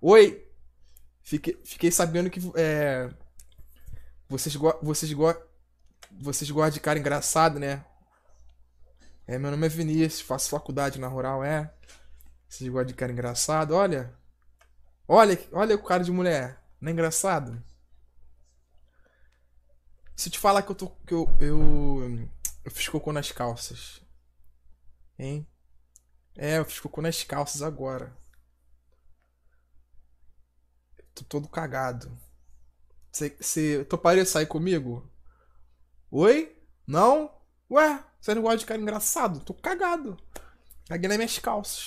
Oi! Fiquei, fiquei sabendo que. É, vocês go, vocês go, vocês gostam de cara engraçado, né? É, meu nome é Vinícius, faço faculdade na rural, é. Vocês gostam de cara engraçado, olha. Olha, olha o cara de mulher. Não é engraçado? Se eu te falar que eu tô. que eu. eu, eu fiz cocô nas calças. Hein? É, eu fiz cocô nas calças agora. Tô todo cagado. Você toparia sair comigo? Oi? Não? Ué, você não gosta de cara engraçado? Tô cagado. Caguei nas minhas calças.